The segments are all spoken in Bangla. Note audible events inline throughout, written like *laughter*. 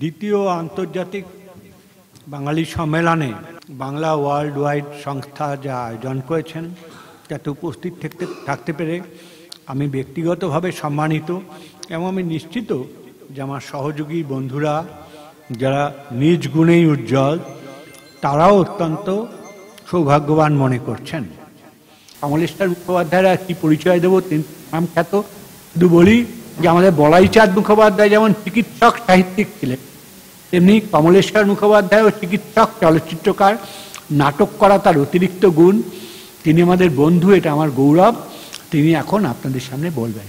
দ্বিতীয় আন্তর্জাতিক বাঙালি সম্মেলনে বাংলা ওয়ার্ল্ড ওয়াইড সংস্থা যা আয়োজন করেছেন তাতে উপস্থিত থাকতে থাকতে পেরে আমি ব্যক্তিগতভাবে সম্মানিত এবং আমি নিশ্চিত যে আমার সহযোগী বন্ধুরা যারা নিজ গুণেই উজ্জ্বল তারাও অত্যন্ত সৌভাগ্যবান মনে করছেন অমলেশ্বর মুখোপাধ্যায়রা কি পরিচয় দেবো তিনি নাম খ্যাত শুধু বলি যে আমাদের বলাইচাঁদ মুখোপাধ্যায় যেমন চিকিৎসক সাহিত্যিক ছিলেন তেমনি কমলেশ্বর ও চিকিৎসক চলচ্চিত্রকার নাটক করা তার অতিরিক্ত গুণ তিনি আমাদের বন্ধু এটা আমার গৌরব তিনি এখন আপনাদের সামনে বলবেন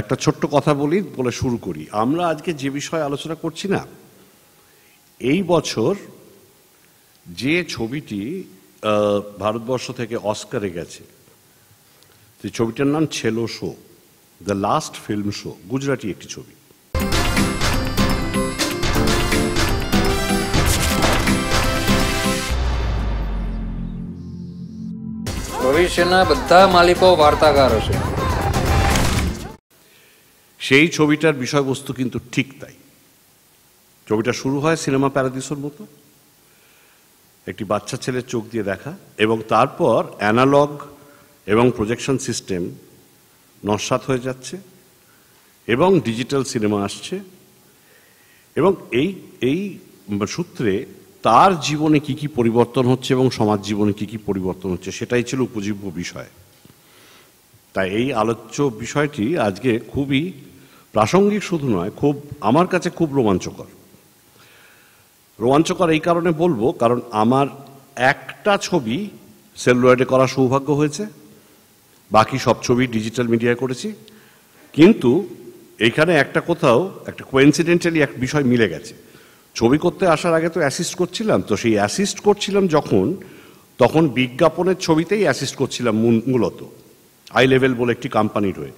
একটা ছোট্ট কথা বলি বলে শুরু করি আমরা আজকে যে বিষয়ে আলোচনা করছি না এই বছর যে ছবিটি ভারতবর্ষ থেকে অস্কারে গেছে সেই ছবিটার নাম ছেলো show the last film show Gujarati একটি ছবি ભવિષ્યના બધા মালিকও વાર્તાકાર હશે সেই ছবিটার বিষয়বস্তু কিন্তু ঠিক তাই ছবিটা শুরু হয় সিনেমা প্যারাদিসোর মতো একটি বাচ্চা ছেলের চোখ দিয়ে দেখা এবং তারপর অ্যানালগ এবং প্রজেকশন সিস্টেম নস্বাত হয়ে যাচ্ছে এবং ডিজিটাল সিনেমা আসছে এবং এই এই সূত্রে তার জীবনে কি কি পরিবর্তন হচ্ছে এবং সমাজ জীবনে কি কি পরিবর্তন হচ্ছে সেটাই ছিল উপজীব্য বিষয় তাই এই আলোচ্য বিষয়টি আজকে খুবই প্রাসঙ্গিক শুধু নয় খুব আমার কাছে খুব রোমাঞ্চকর রোমাঞ্চকর এই কারণে বলবো কারণ আমার একটা ছবি সেলুয়েডে করা সৌভাগ্য হয়েছে বাকি সব ছবি ডিজিটাল মিডিয়ায় করেছি কিন্তু এখানে একটা কোথাও একটা কোয়েন্সিডেন্টালি এক বিষয় মিলে গেছে ছবি করতে আসার আগে তো অ্যাসিস্ট করছিলাম তো সেই অ্যাসিস্ট করছিলাম যখন তখন বিজ্ঞাপনের ছবিতেই অ্যাসিস্ট করছিলাম মূলত আই লেভেল বলে একটি কোম্পানি রয়ে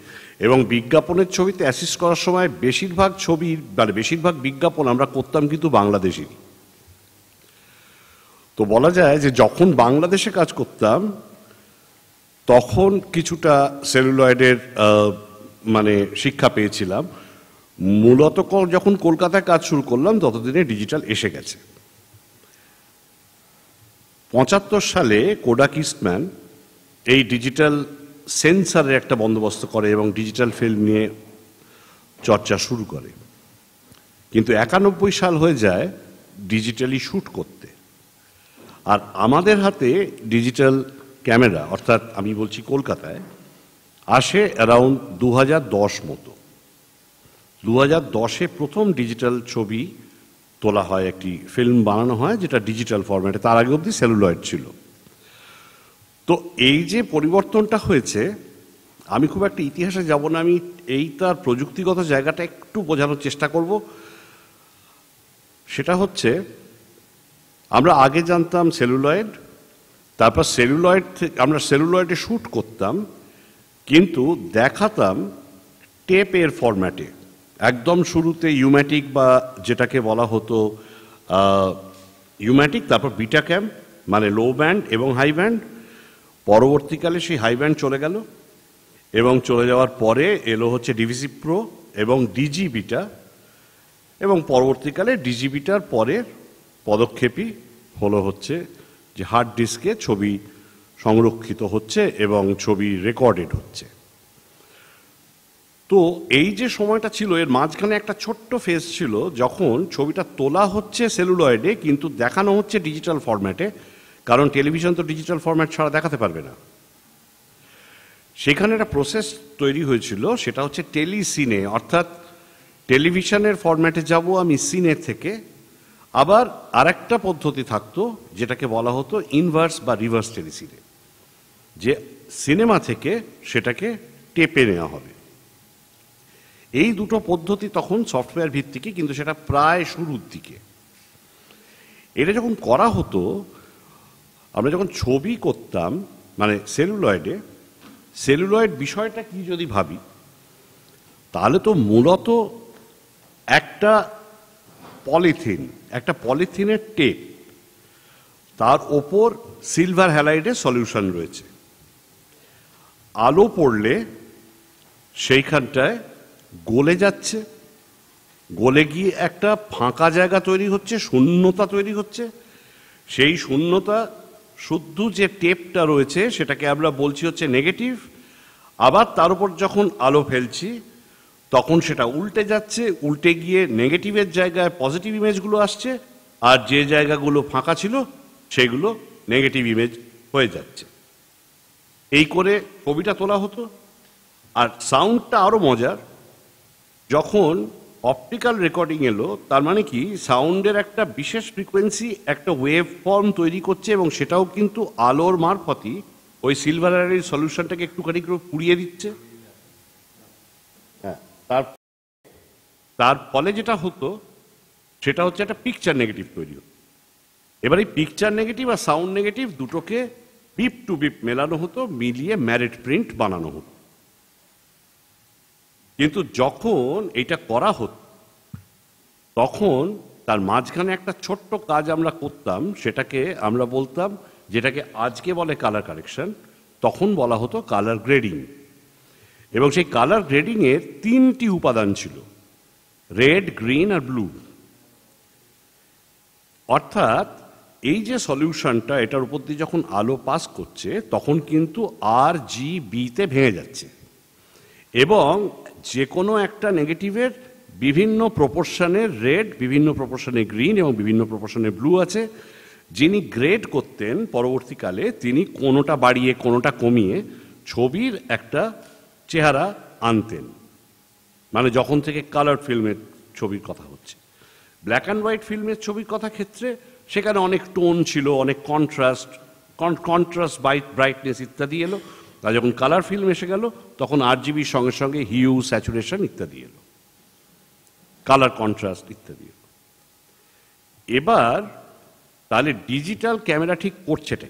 এবং বিজ্ঞাপনের ছবিতে অ্যাসিস্ট করার সময় বেশিরভাগ ছবি মানে বেশিরভাগ বিজ্ঞাপন আমরা করতাম কিন্তু বাংলাদেশি তো বলা যায় যে যখন বাংলাদেশে কাজ করতাম তখন কিছুটা সেলুলয়েডের মানে শিক্ষা পেয়েছিলাম মূলত যখন কলকাতায় কাজ শুরু করলাম ততদিনে ডিজিটাল এসে গেছে পঁচাত্তর সালে কোডাক ইস্টম্যান এই ডিজিটাল সেন্সারের একটা বন্দোবস্ত করে এবং ডিজিটাল ফিল্ম নিয়ে চর্চা শুরু করে কিন্তু একানব্বই সাল হয়ে যায় ডিজিটালি শ্যুট করতে আর আমাদের হাতে ডিজিটাল ক্যামেরা অর্থাৎ আমি বলছি কলকাতায় আসে অ্যারাউন্ড দু মতো দু হাজার দশে প্রথম ডিজিটাল ছবি তোলা হয় একটি ফিল্ম বানানো হয় যেটা ডিজিটাল ফরম্যাটে তার আগে অবধি সেলুলয়েড ছিল তো এই যে পরিবর্তনটা হয়েছে আমি খুব একটা ইতিহাসে যাব না আমি এই তার প্রযুক্তিগত জায়গাটা একটু বোঝানোর চেষ্টা করব সেটা হচ্ছে আমরা আগে জানতাম সেলুলয়েড তারপর সেলুলয়েড থেকে আমরা সেলুলয়েডে শ্যুট করতাম কিন্তু দেখাতাম টেপের ফরম্যাটে একদম শুরুতে ইউম্যাটিক বা যেটাকে বলা হতো ইউম্যাটিক তারপর বিটা ক্যাম্প মানে লো ব্যান্ড এবং হাই ব্যান্ড পরবর্তীকালে সেই হাই ব্যান্ড চলে গেল এবং চলে যাওয়ার পরে এলো হচ্ছে ডিভিসি প্রো এবং ডিজিবিটা এবং পরবর্তীকালে ডিজিবিটার পরের পদক্ষেপই হলো হচ্ছে যে হার্ড ডিস্কে ছবি সংরক্ষিত হচ্ছে এবং ছবি রেকর্ডেড হচ্ছে তো এই যে সময়টা ছিল এর মাঝখানে একটা ছোট্ট ফেজ ছিল যখন ছবিটা তোলা হচ্ছে সেলুলয়েডে কিন্তু দেখানো হচ্ছে ডিজিটাল ফরম্যাটে কারণ টেলিভিশন তো ডিজিটাল ফরম্যাট ছাড়া দেখাতে পারবে না সেখানে একটা প্রসেস তৈরি হয়েছিল সেটা হচ্ছে টেলিসিনে অর্থাৎ টেলিভিশনের ফরম্যাটে যাব আমি সিনে থেকে আবার আরেকটা পদ্ধতি থাকতো যেটাকে বলা হতো ইনভার্স বা রিভার্স টেলিসিনে যে সিনেমা থেকে সেটাকে টেপে নেওয়া হবে এই দুটো পদ্ধতি তখন সফটওয়্যার ভিত্তিকে কিন্তু সেটা প্রায় শুরুর দিকে এটা যখন করা হতো আমরা যখন ছবি করতাম মানে সেলুলয়েডে সেলুলয়েড বিষয়টা কি যদি ভাবি তাহলে তো মূলত একটা পলিথিন একটা পলিথিনের টেপ তার ওপর সিলভার হ্যালাইডের সলিউশন রয়েছে আলো পড়লে সেইখানটায় গলে যাচ্ছে গলে গিয়ে একটা ফাঁকা জায়গা তৈরি হচ্ছে শূন্যতা তৈরি হচ্ছে সেই শূন্যতা শুদ্ধ যে টেপটা রয়েছে সেটাকে আমরা বলছি হচ্ছে নেগেটিভ আবার তার উপর যখন আলো ফেলছি তখন সেটা উল্টে যাচ্ছে উল্টে গিয়ে নেগেটিভের জায়গায় পজিটিভ ইমেজগুলো আসছে আর যে জায়গাগুলো ফাঁকা ছিল সেগুলো নেগেটিভ ইমেজ হয়ে যাচ্ছে এই করে ছবিটা তোলা হতো আর সাউন্ডটা আরও মজার যখন অপটিক্যাল রেকর্ডিং এলো তার মানে কি সাউন্ডের একটা বিশেষ ফ্রিকোয়েন্সি একটা ওয়েভ ফর্ম তৈরি করছে এবং সেটাও কিন্তু আলোর মারফতই ওই সিলভার সলিউশনটাকে একটুখানি করে পুড়িয়ে দিচ্ছে হ্যাঁ তার তার ফলে যেটা হতো সেটা হচ্ছে একটা পিকচার নেগেটিভ তৈরি হতো এবার এই পিকচার নেগেটিভ আর সাউন্ড নেগেটিভ দুটোকে বিপ টু বিপ মেলানো হতো মিলিয়ে ম্যারিট প্রিন্ট বানানো হতো কিন্তু যখন এটা করা হতো তখন তার মাঝখানে একটা ছোট্ট কাজ আমরা করতাম সেটাকে আমরা বলতাম যেটাকে আজকে বলে কালার কারেকশন তখন বলা হতো কালার গ্রেডিং এবং সেই কালার গ্রেডিংয়ের তিনটি উপাদান ছিল রেড গ্রিন আর ব্লু অর্থাৎ এই যে সলিউশনটা এটার উপর দিয়ে যখন আলো পাস করছে তখন কিন্তু আর জি বিতে ভেঙে যাচ্ছে এবং যে কোনো একটা নেগেটিভের বিভিন্ন প্রপোর্শনের রেড বিভিন্ন প্রপোর্শনে গ্রিন এবং বিভিন্ন প্রপোর্শনে ব্লু আছে যিনি গ্রেড করতেন পরবর্তীকালে তিনি কোনোটা বাড়িয়ে কোনোটা কমিয়ে ছবির একটা চেহারা আনতেন মানে যখন থেকে কালার ফিল্মের ছবির কথা হচ্ছে ব্ল্যাক অ্যান্ড হোয়াইট ফিল্মের ছবির কথা ক্ষেত্রে সেখানে অনেক টোন ছিল অনেক কন্ট্রাস্ট কন্ট্রাস্ট ব্রাইটনেস ইত্যাদি এলো তা যখন কালার ফিল্ম এসে গেল তখন আর জিবির সঙ্গে সঙ্গে হিউ স্যাচুরেশন ইত্যাদি এলো কালার কন্ট্রাস্ট ইত্যাদি এলো এবার তাহলে ডিজিটাল ক্যামেরা ঠিক করছেটা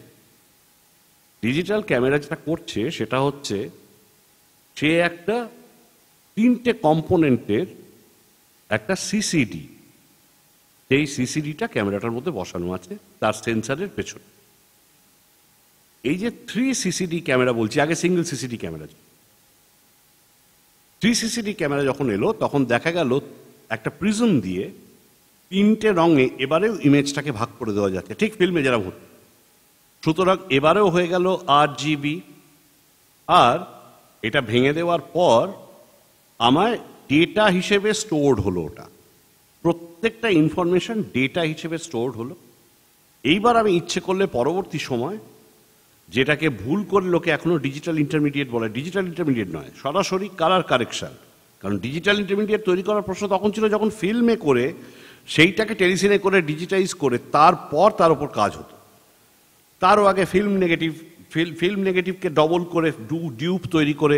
ডিজিটাল ক্যামেরা যেটা করছে সেটা হচ্ছে সে একটা তিনটে কম্পোনেন্টের একটা সিসিডি সেই সিসিডিটা ক্যামেরাটার মধ্যে বসানো আছে তার সেন্সারের পেছনে এই যে থ্রি সিসিডি ক্যামেরা বলছি আগে single CCD camera three CCD camera যখন এলো তখন দেখা গেল একটা প্রিজম দিয়ে তিনটে রঙে এবারেও ইমেজটাকে ভাগ করে দেওয়া যাচ্ছে ঠিক ফিল্মে যারা হতো সুতরাং এবারেও হয়ে গেল আর জিবি আর এটা ভেঙে দেওয়ার পর আমার ডেটা হিসেবে স্টোর্ড হলো ওটা প্রত্যেকটা ইনফরমেশন ডেটা হিসেবে স্টোর্ড হলো এইবার আমি ইচ্ছে করলে পরবর্তী সময় যেটাকে ভুল করে লোকে এখনও ডিজিটাল ইন্টারমিডিয়েট বলে ডিজিটাল ইন্টারমিডিয়েট নয় সরাসরি কালার কারেকশান কারণ ডিজিটাল ইন্টারমিডিয়েট তৈরি করার প্রশ্ন তখন ছিল যখন ফিল্মে করে সেইটাকে টেলিসিনে করে ডিজিটাইজ করে তারপর তার উপর কাজ হতো তারও আগে ফিল্ম নেগেটিভ ফিল্ম নেগেটিভকে ডবল করে ডু ডিউপ তৈরি করে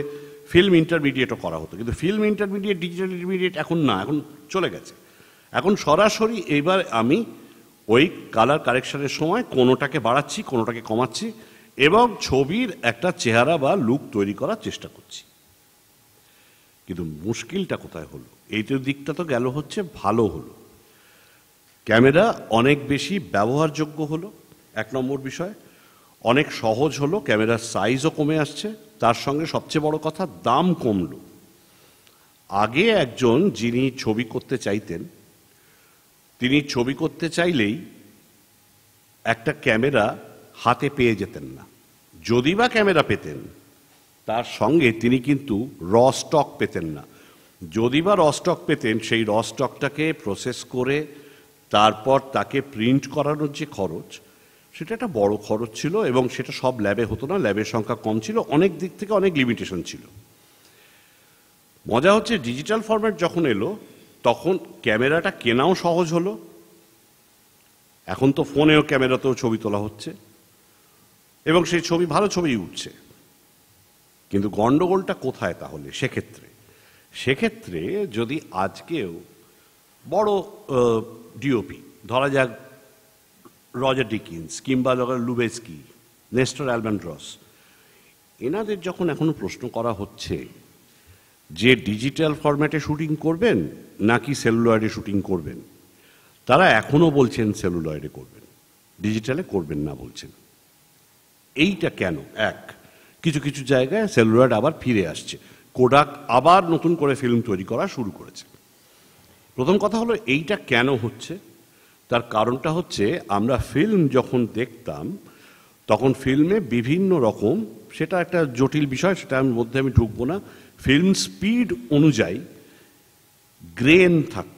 ফিল্ম ইন্টারমিডিয়েটও করা হতো কিন্তু ফিল্ম ইন্টারমিডিয়েট ডিজিটাল ইন্টারমিডিয়েট এখন না এখন চলে গেছে এখন সরাসরি এবার আমি ওই কালার কারেকশনের সময় কোনোটাকে বাড়াচ্ছি কোনোটাকে কমাচ্ছি এবং ছবির একটা চেহারা বা লুক তৈরি করার চেষ্টা করছি কিন্তু মুশকিলটা কোথায় হলো এই তো দিকটা তো গেল হচ্ছে ভালো হলো ক্যামেরা অনেক বেশি ব্যবহারযোগ্য হলো এক নম্বর বিষয় অনেক সহজ হলো ক্যামেরার সাইজও কমে আসছে তার সঙ্গে সবচেয়ে বড় কথা দাম কমলো আগে একজন যিনি ছবি করতে চাইতেন তিনি ছবি করতে চাইলেই একটা ক্যামেরা হাতে পেয়ে যেতেন না যদি বা ক্যামেরা পেতেন তার সঙ্গে তিনি কিন্তু র স্টক পেতেন না যদি বা র স্টক পেতেন সেই র স্টকটাকে প্রসেস করে তারপর তাকে প্রিন্ট করানোর যে খরচ সেটা একটা বড় খরচ ছিল এবং সেটা সব ল্যাবে হতো না ল্যাবের সংখ্যা কম ছিল অনেক দিক থেকে অনেক লিমিটেশন ছিল মজা হচ্ছে ডিজিটাল ফরম্যাট যখন এলো তখন ক্যামেরাটা কেনাও সহজ হলো এখন তো ফোনেও ক্যামেরাতেও ছবি তোলা হচ্ছে এবং সেই ছবি ভালো ছবি উঠছে কিন্তু গণ্ডগোলটা কোথায় তাহলে সেক্ষেত্রে সেক্ষেত্রে যদি আজকেও বড় ডিওপি ধরা যাক রজার ডিকিন্স কিংবা লুবেস্কি নেস্টর অ্যালবেন্ড্রস এনাদের যখন এখন প্রশ্ন করা হচ্ছে যে ডিজিটাল ফরম্যাটে শুটিং করবেন নাকি সেলুলয়েডে শুটিং করবেন তারা এখনও বলছেন সেলুলয়েডে করবেন ডিজিটালে করবেন না বলছেন এইটা কেন এক কিছু কিছু জায়গায় সেলুলয়েড আবার ফিরে আসছে কোডাক আবার নতুন করে ফিল্ম তৈরি করা শুরু করেছে প্রথম কথা হলো এইটা কেন হচ্ছে তার কারণটা হচ্ছে আমরা ফিল্ম যখন দেখতাম তখন ফিল্মে বিভিন্ন রকম সেটা একটা জটিল বিষয় সেটার মধ্যে আমি ঢুকবো না ফিল্ম স্পিড অনুযায়ী গ্রেন থাক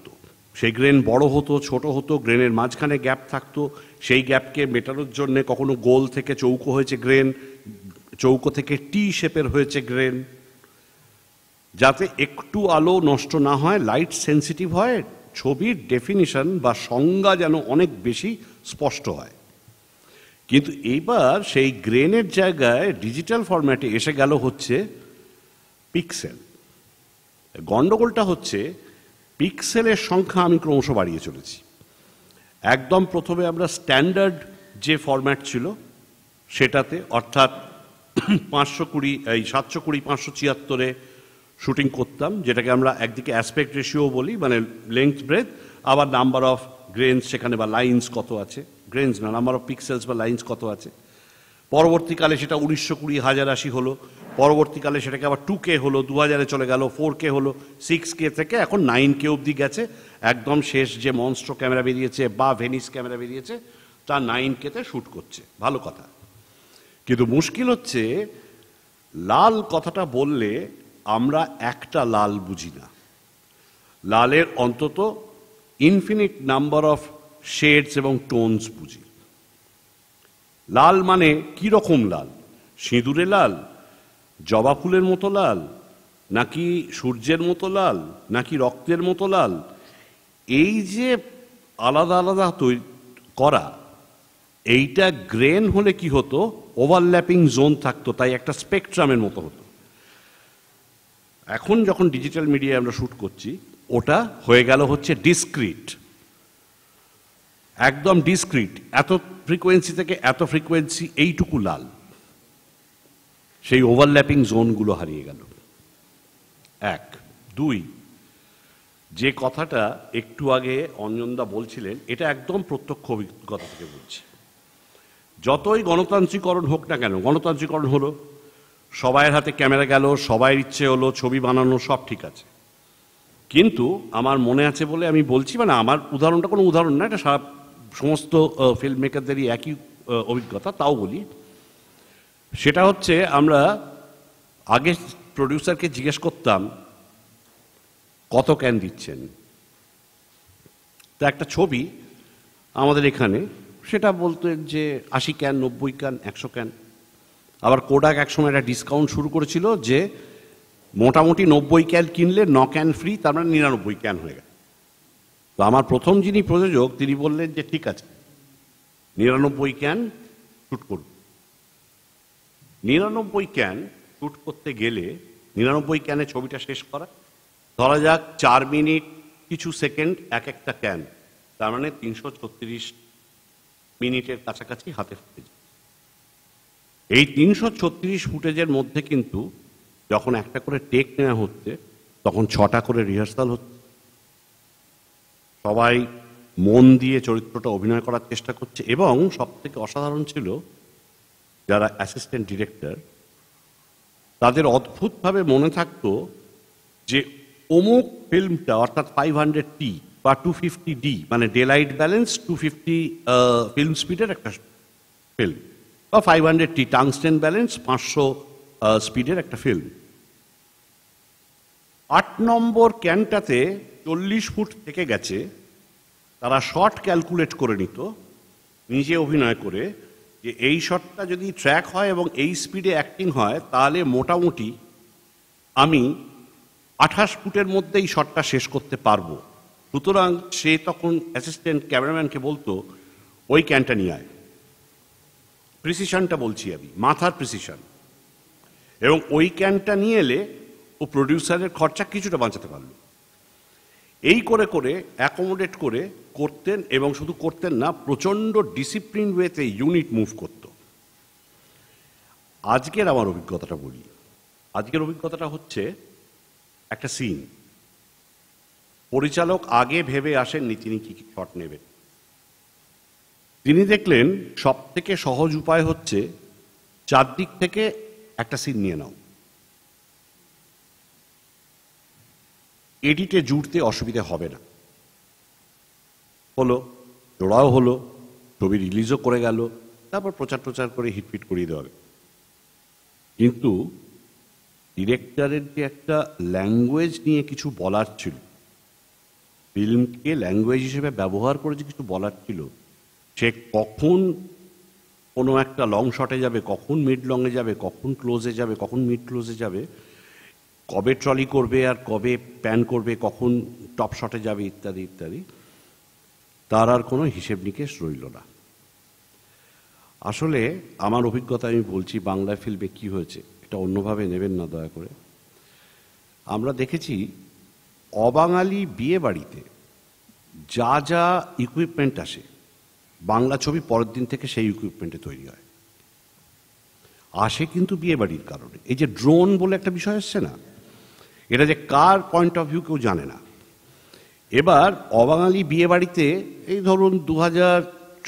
সেই গ্রেন বড় হতো ছোট হতো গ্রেনের মাঝখানে গ্যাপ থাকতো সেই গ্যাপকে মেটানোর জন্যে কখনো গোল থেকে চৌকো হয়েছে গ্রেন চৌকো থেকে টি শেপের হয়েছে গ্রেন যাতে একটু আলো নষ্ট না হয় লাইট সেন্সিটিভ হয় ছবির ডেফিনিশন বা সংজ্ঞা যেন অনেক বেশি স্পষ্ট হয় কিন্তু এইবার সেই গ্রেনের জায়গায় ডিজিটাল ফরম্যাটে এসে গেল হচ্ছে পিক্সেল গণ্ডগোলটা হচ্ছে পিক্সেলের সংখ্যা আমি ক্রমশ বাড়িয়ে চলেছি একদম প্রথমে আমরা স্ট্যান্ডার্ড যে ফরম্যাট ছিল সেটাতে অর্থাৎ পাঁচশো কুড়ি এই সাতশো কুড়ি পাঁচশো ছিয়াত্তরে শুটিং করতাম যেটাকে আমরা একদিকে অ্যাসপেক্ট রেশিও বলি মানে লেংথ ব্রেথ আবার নাম্বার অফ গ্রেনস সেখানে বা লাইন্স কত আছে গ্রেনস না নাম্বার অফ পিক্সেলস বা লাইন্স কত আছে পরবর্তীকালে সেটা উনিশশো কুড়ি হাজার আশি হলো পরবর্তীকালে সেটাকে আবার টু কে হলো দু হাজারে চলে গেল ফোর কে হলো সিক্স কে থেকে এখন নাইন কে অবধি গেছে একদম শেষ যে মনস্ট্র ক্যামেরা বেরিয়েছে বা ভেনিস ক্যামেরা বেরিয়েছে তা নাইন কেতে শ্যুট করছে ভালো কথা কিন্তু মুশকিল হচ্ছে লাল কথাটা বললে আমরা একটা লাল বুঝি না লালের অন্তত ইনফিনিট নাম্বার অফ শেডস এবং টোনস বুঝি লাল মানে কি রকম লাল সিঁদুরে লাল জবা ফুলের মতো লাল নাকি সূর্যের মতো লাল নাকি রক্তের মতো লাল এই যে আলাদা আলাদা তৈরি করা এইটা গ্রেন হলে কি হতো ওভারল্যাপিং জোন থাকতো তাই একটা স্পেকট্রামের মতো হতো এখন যখন ডিজিটাল মিডিয়ায় আমরা শ্যুট করছি ওটা হয়ে গেল হচ্ছে ডিসক্রিট একদম ডিসক্রিট এত ফ্রিকোয়েন্সি থেকে এত ফ্রিকোয়েন্সি এইটুকু লাল সেই ওভারল্যাপিং জোনগুলো হারিয়ে গেল এক দুই যে কথাটা একটু আগে অঞ্জনদা বলছিলেন এটা একদম প্রত্যক্ষ অভিজ্ঞতা থেকে বলছি যতই গণতান্ত্রিকরণ হোক না কেন গণতান্ত্রিকরণ হলো সবাইয়ের হাতে ক্যামেরা গেল সবাইয়ের ইচ্ছে হলো ছবি বানানো সব ঠিক আছে কিন্তু আমার মনে আছে বলে আমি বলছি মানে আমার উদাহরণটা কোনো উদাহরণ না এটা সারা সমস্ত ফিল্ম মেকারদেরই একই অভিজ্ঞতা তাও বলি সেটা হচ্ছে আমরা আগে প্রডিউসারকে জিজ্ঞেস করতাম কত ক্যান দিচ্ছেন তা একটা ছবি আমাদের এখানে সেটা বলতো যে আশি ক্যান নব্বই ক্যান একশো ক্যান আবার কোডাক একসময় একটা ডিসকাউন্ট শুরু করেছিল যে মোটামুটি নব্বই ক্যান কিনলে ন ক্যান ফ্রি তার মানে নিরানব্বই ক্যান হয়ে গেল তো আমার প্রথম যিনি প্রযোজক তিনি বললেন যে ঠিক আছে নিরানব্বই ক্যান শ্যুট করুন নিরানব্বই ক্যান শ্যুট করতে গেলে নিরানব্বই ক্যানে ছবিটা শেষ করা ধরা যাক চার মিনিট কিছু সেকেন্ড এক একটা ক্যান তার মানে তিনশো ছত্রিশ মিনিটের কাছাকাছি হাতে ফুটেজ এই তিনশো ছত্রিশ ফুটেজের মধ্যে কিন্তু যখন একটা করে টেক নেওয়া হচ্ছে তখন ছটা করে রিহার্সাল হচ্ছে সবাই মন দিয়ে চরিত্রটা অভিনয় করার চেষ্টা করছে এবং সব থেকে অসাধারণ ছিল যারা অ্যাসিস্ট্যান্ট ডিরেক্টর তাদের অদ্ভুতভাবে মনে থাকতো যে অমুক ফিল্মটা অর্থাৎ ফাইভ হান্ড্রেড টি বা টু ফিফটি ডি মানে daylight balance two fifty film স্পিডের একটা ফিল্ম বা five hundred T tungsten balance পাঁচশো স্পিডের একটা ফিল্ম আট নম্বর ক্যানটাতে চল্লিশ ফুট থেকে গেছে তারা শট ক্যালকুলেট করে নিত নিজে অভিনয় করে যে এই শটটা যদি ট্র্যাক হয় এবং এই স্পিডে অ্যাক্টিং হয় তাহলে মোটামুটি আমি আঠাশ ফুটের মধ্যে এই শটটা শেষ করতে পারবো সুতরাং সে তখন অ্যাসিস্ট্যান্ট ক্যামেরাম্যানকে বলতো ওই ক্যানটা নিয়ে আয় প্রিসিশনটা বলছি আমি মাথার প্রিসিশন এবং ওই ক্যানটা নিয়ে এলে ও প্রডিউসারের খরচা কিছুটা বাঁচাতে পারলো এই করে করে অ্যাকোমোডেট করে করতেন এবং শুধু করতেন না প্রচণ্ড ডিসিপ্লিন ওয়েতে ইউনিট মুভ করত আজকের আমার অভিজ্ঞতাটা বলি আজকের অভিজ্ঞতাটা হচ্ছে একটা সিন পরিচালক আগে ভেবে আসেন নি তিনি কি শট নেবেন তিনি দেখলেন সব থেকে সহজ উপায় হচ্ছে চারদিক থেকে একটা সিন নিয়ে নাও এডিটে জুড়তে অসুবিধে হবে না হলো জোড়াও হলো ছবি রিলিজও করে গেল তারপর প্রচার প্রচার করে হিটপিট করিয়ে দেওয়া কিন্তু ডিরেক্টরের যে একটা ল্যাঙ্গুয়েজ নিয়ে কিছু বলার ছিল ফিল্মকে ল্যাঙ্গুয়েজ হিসেবে ব্যবহার করে যে কিছু বলার ছিল সে কখন কোনো একটা লং শটে যাবে কখন মিড লংয়ে যাবে কখন ক্লোজে যাবে কখন মিড ক্লোজে যাবে কবে ট্রলি করবে আর কবে প্যান করবে কখন টপ শটে যাবে ইত্যাদি ইত্যাদি তার আর কোনো হিসেব নিকেশ রইল না আসলে আমার অভিজ্ঞতা আমি বলছি বাংলা ফিল্মে কি হয়েছে এটা অন্যভাবে নেবেন না দয়া করে আমরা দেখেছি অবাঙালি বিয়ে বাড়িতে যা যা ইকুইপমেন্ট আসে বাংলা ছবি পরের দিন থেকে সেই ইকুইপমেন্টে তৈরি হয় আসে কিন্তু বিয়ে বাড়ির কারণে এই যে ড্রোন বলে একটা বিষয় আসছে না এটা যে কার পয়েন্ট অফ ভিউ কেউ জানে না এবার অবাঙালি বিয়ে বাড়িতে এই ধরুন দু হাজার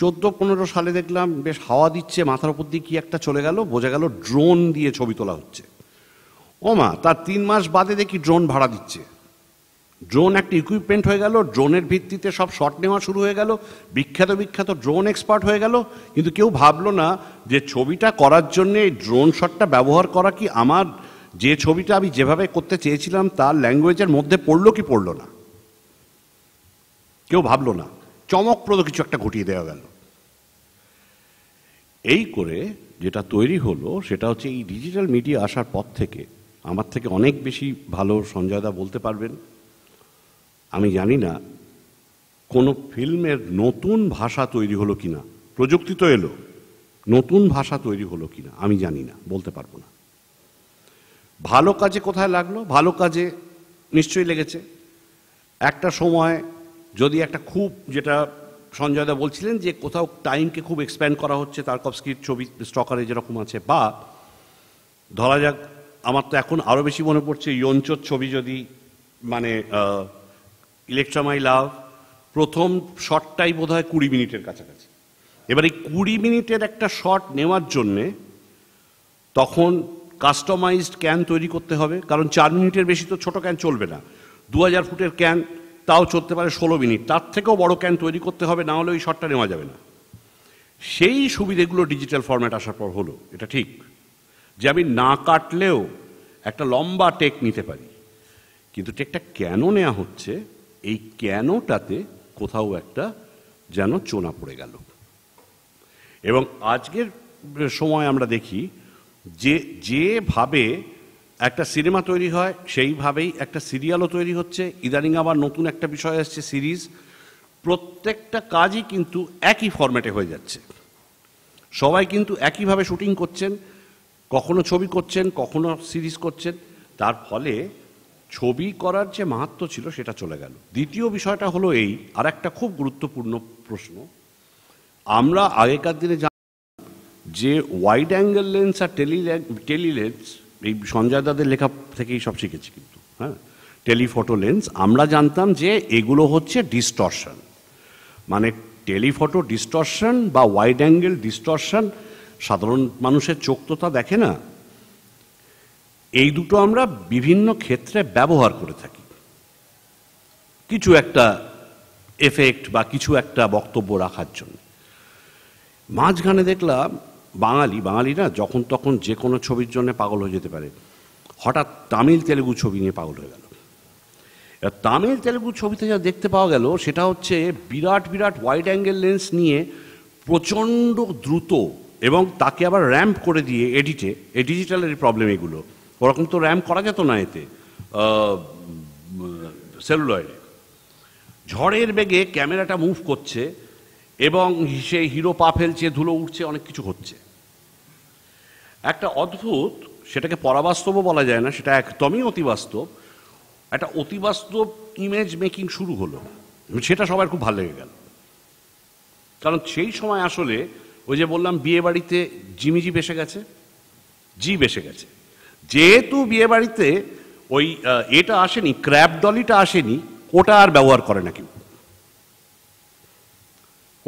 চোদ্দো পনেরো সালে দেখলাম বেশ হাওয়া দিচ্ছে মাথার উপর দিয়ে কি একটা চলে গেল বোঝা গেল ড্রোন দিয়ে ছবি তোলা হচ্ছে ওমা তার তিন মাস বাদে দেখি ড্রোন ভাড়া দিচ্ছে ড্রোন একটা ইকুইপমেন্ট হয়ে গেল ড্রোনের ভিত্তিতে সব শট নেওয়া শুরু হয়ে গেল বিখ্যাত বিখ্যাত ড্রোন এক্সপার্ট হয়ে গেল কিন্তু কেউ ভাবলো না যে ছবিটা করার জন্যে এই ড্রোন শটটা ব্যবহার করা কি আমার যে ছবিটা আমি যেভাবে করতে চেয়েছিলাম তার ল্যাঙ্গুয়েজের মধ্যে পড়লো কি পড়লো না কেউ ভাবলো না চমকপ্রদ কিছু একটা ঘটিয়ে দেওয়া গেল এই করে যেটা তৈরি হলো সেটা হচ্ছে এই ডিজিটাল মিডিয়া আসার পর থেকে আমার থেকে অনেক বেশি ভালো সঞ্জয়দা বলতে পারবেন আমি জানি না কোনো ফিল্মের নতুন ভাষা তৈরি হলো কি না প্রযুক্তি তো এলো নতুন ভাষা তৈরি হলো কি না আমি জানি না বলতে পারবো না ভালো কাজে কোথায় লাগলো ভালো কাজে নিশ্চয়ই লেগেছে একটা সময় যদি একটা খুব যেটা সঞ্জয়দা বলছিলেন যে কোথাও টাইমকে খুব এক্সপ্যান্ড করা হচ্ছে তার কপস্কির ছবি স্টকারে যেরকম আছে বা ধরা যাক আমার তো এখন আরও বেশি মনে পড়ছে ইয়ঞ্চর ছবি যদি মানে ইলেকট্রামাই লাভ প্রথম শটটাই বোধ হয় কুড়ি মিনিটের কাছাকাছি এবার এই কুড়ি মিনিটের একটা শট নেওয়ার জন্যে তখন কাস্টমাইজড ক্যান তৈরি করতে হবে কারণ চার মিনিটের বেশি তো ছোটো ক্যান চলবে না দু হাজার ফুটের ক্যান তাও চলতে পারে ষোলো মিনিট তার থেকেও বড় ক্যান তৈরি করতে হবে না হলে ওই শটটা নেওয়া যাবে না সেই সুবিধেগুলো ডিজিটাল ফর্ম্যাট আসার পর হলো এটা ঠিক যে আমি না কাটলেও একটা লম্বা টেক নিতে পারি কিন্তু টেকটা কেন নেওয়া হচ্ছে এই কেনটাতে কোথাও একটা যেন চোনা পড়ে গেল এবং আজকের সময় আমরা দেখি যে যেভাবে একটা সিনেমা তৈরি হয় সেইভাবেই একটা সিরিয়ালও তৈরি হচ্ছে ইদানিং আবার নতুন একটা বিষয় আসছে সিরিজ প্রত্যেকটা কাজই কিন্তু একই ফর্ম্যাটে হয়ে যাচ্ছে সবাই কিন্তু একইভাবে শুটিং করছেন কখনো ছবি করছেন কখনো সিরিজ করছেন তার ফলে ছবি করার যে মাহাত্ম ছিল সেটা চলে গেল দ্বিতীয় বিষয়টা হলো এই আর একটা খুব গুরুত্বপূর্ণ প্রশ্ন আমরা আগেকার দিনে যে ওয়াইড অ্যাঙ্গেল লেন্স আর টেলি টেলি লেন্স এই সঞ্জয় দাদের লেখা থেকেই সব শিখেছি কিন্তু হ্যাঁ টেলিফটো লেন্স আমরা জানতাম যে এগুলো হচ্ছে ডিস্টর্শন মানে টেলিফটো ডিস্টর্শন বা ওয়াইড অ্যাঙ্গেল ডিস্টর্শন সাধারণ মানুষের চোখ তো তা দেখে না এই দুটো আমরা বিভিন্ন ক্ষেত্রে ব্যবহার করে থাকি কিছু একটা এফেক্ট বা কিছু একটা বক্তব্য রাখার জন্য মাঝখানে দেখলাম বাঙালি বাঙালি না যখন তখন যে কোনো ছবির জন্য পাগল হয়ে যেতে পারে হঠাৎ তামিল তেলেগু ছবি নিয়ে পাগল হয়ে গেল তামিল তেলেগু ছবিতে যা দেখতে পাওয়া গেল সেটা হচ্ছে বিরাট বিরাট ওয়াইড অ্যাঙ্গেল লেন্স নিয়ে প্রচণ্ড দ্রুত এবং তাকে আবার র্যাম্প করে দিয়ে এডিটে এ ডিজিটালের প্রবলেম এগুলো ওরকম তো র্যাম্প করা যেত না এতে সেলুলয়েডে ঝড়ের বেগে ক্যামেরাটা মুভ করছে এবং সেই হিরো পা ফেলছে ধুলো উঠছে অনেক কিছু হচ্ছে একটা অদ্ভুত সেটাকে পরাবাস্তবও বলা যায় না সেটা একদমই অতিবাস্তব একটা অতিবাস্তব ইমেজ মেকিং শুরু হলো সেটা সবার খুব ভালো লেগে গেল কারণ সেই সময় আসলে ওই যে বললাম বিয়ে বাড়িতে জিমিজি বেসে গেছে জি বেসে গেছে যেহেতু বিয়ে বাড়িতে ওই এটা আসেনি ক্র্যাব ডলিটা আসেনি ওটা আর ব্যবহার করে না কেউ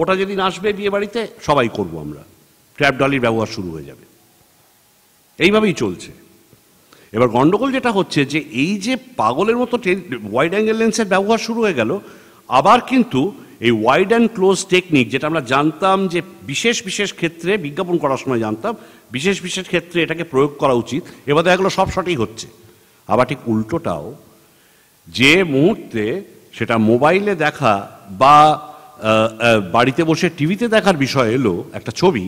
ওটা যেদিন আসবে বিয়ে বাড়িতে সবাই করব আমরা ক্র্যাব ডলির ব্যবহার শুরু হয়ে যাবে এইভাবেই চলছে এবার গন্ডগোল যেটা হচ্ছে যে এই যে পাগলের মতো ওয়াইড অ্যাঙ্গেল লেন্সের ব্যবহার শুরু হয়ে গেল আবার কিন্তু এই ওয়াইড অ্যান্ড ক্লোজ টেকনিক যেটা আমরা জানতাম যে বিশেষ বিশেষ ক্ষেত্রে বিজ্ঞাপন করার সময় জানতাম বিশেষ বিশেষ ক্ষেত্রে এটাকে প্রয়োগ করা উচিত এবার দেখা গেলো সব শটেই হচ্ছে আবার ঠিক উল্টোটাও যে মুহূর্তে সেটা মোবাইলে দেখা বা বাড়িতে বসে টিভিতে দেখার বিষয় এলো একটা ছবি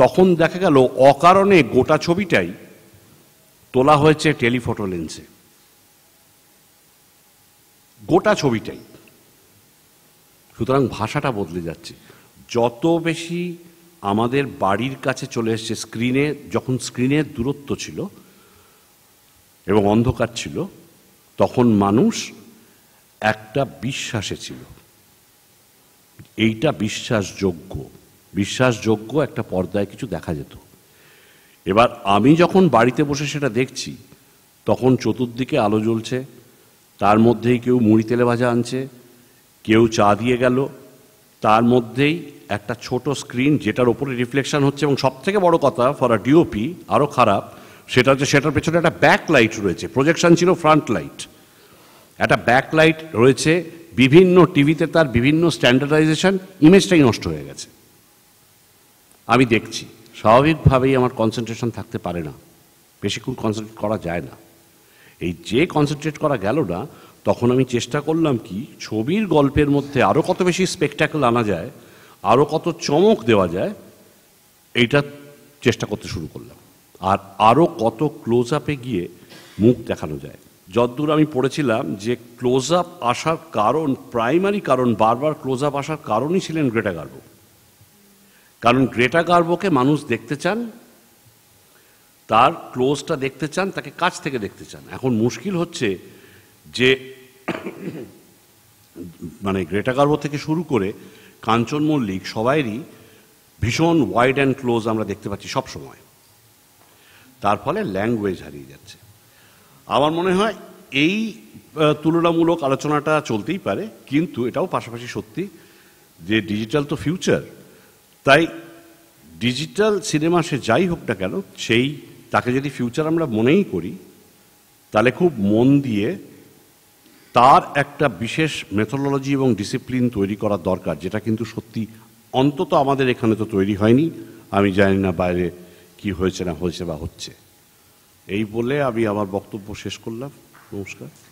তখন দেখা গেল অকারণে গোটা ছবিটাই তোলা হয়েছে টেলিফটো লেন্সে গোটা ছবিটাই সুতরাং ভাষাটা বদলে যাচ্ছে যত বেশি আমাদের বাড়ির কাছে চলে এসছে স্ক্রিনে যখন স্ক্রিনের দূরত্ব ছিল এবং অন্ধকার ছিল তখন মানুষ একটা বিশ্বাসে ছিল এইটা বিশ্বাসযোগ্য বিশ্বাসযোগ্য একটা পর্দায় কিছু দেখা যেত এবার আমি যখন বাড়িতে বসে সেটা দেখছি তখন চতুর্দিকে আলো জ্বলছে তার মধ্যেই কেউ মুড়ি তেলে ভাজা আনছে কেউ চা দিয়ে গেল তার মধ্যেই একটা ছোট স্ক্রিন যেটার ওপরে রিফ্লেকশন হচ্ছে এবং সবথেকে বড় কথা ফর আ ডিওপি আরও খারাপ সেটা হচ্ছে সেটার পেছনে একটা ব্যাক লাইট রয়েছে প্রজেকশন ছিল ফ্রন্ট লাইট একটা ব্যাক লাইট রয়েছে বিভিন্ন টিভিতে তার বিভিন্ন স্ট্যান্ডার্ডাইজেশন ইমেজটাই নষ্ট হয়ে গেছে আমি দেখছি স্বাভাবিকভাবেই আমার কনসেন্ট্রেশন থাকতে পারে না বেশিক্ষণ কনসেন্ট্রেট করা যায় না এই যে কনসেন্ট্রেট করা গেল না তখন আমি চেষ্টা করলাম কি ছবির গল্পের মধ্যে আরও কত বেশি স্পেকট্যাকল আনা যায় আরও কত চমক দেওয়া যায় এইটা চেষ্টা করতে শুরু করলাম আর আরও কত ক্লোজ আপে গিয়ে মুখ দেখানো যায় যদ্দূর আমি পড়েছিলাম যে ক্লোজ আপ আসার কারণ প্রাইমারি কারণ বারবার ক্লোজ আপ আসার কারণই ছিলেন গ্রেটা গার্বো কারণ গ্রেটা গার্বকে মানুষ দেখতে চান তার ক্লোজটা দেখতে চান তাকে কাছ থেকে দেখতে চান এখন মুশকিল হচ্ছে যে *coughs* মানে গ্রেটা গার্ব থেকে শুরু করে কাঞ্চন মল্লিক সবাইরই ভীষণ ওয়াইড অ্যান্ড ক্লোজ আমরা দেখতে পাচ্ছি সব সময় তার ফলে ল্যাঙ্গুয়েজ হারিয়ে যাচ্ছে আমার মনে হয় এই তুলনামূলক আলোচনাটা চলতেই পারে কিন্তু এটাও পাশাপাশি সত্যি যে ডিজিটাল তো ফিউচার তাই ডিজিটাল সিনেমা সে যাই হোক না কেন সেই তাকে যদি ফিউচার আমরা মনেই করি তাহলে খুব মন দিয়ে তার একটা বিশেষ মেথোলজি এবং ডিসিপ্লিন তৈরি করা দরকার যেটা কিন্তু সত্যি অন্তত আমাদের এখানে তো তৈরি হয়নি আমি জানি না বাইরে কি হয়েছে না হয়েছে বা হচ্ছে এই বলে আমি আমার বক্তব্য শেষ করলাম নমস্কার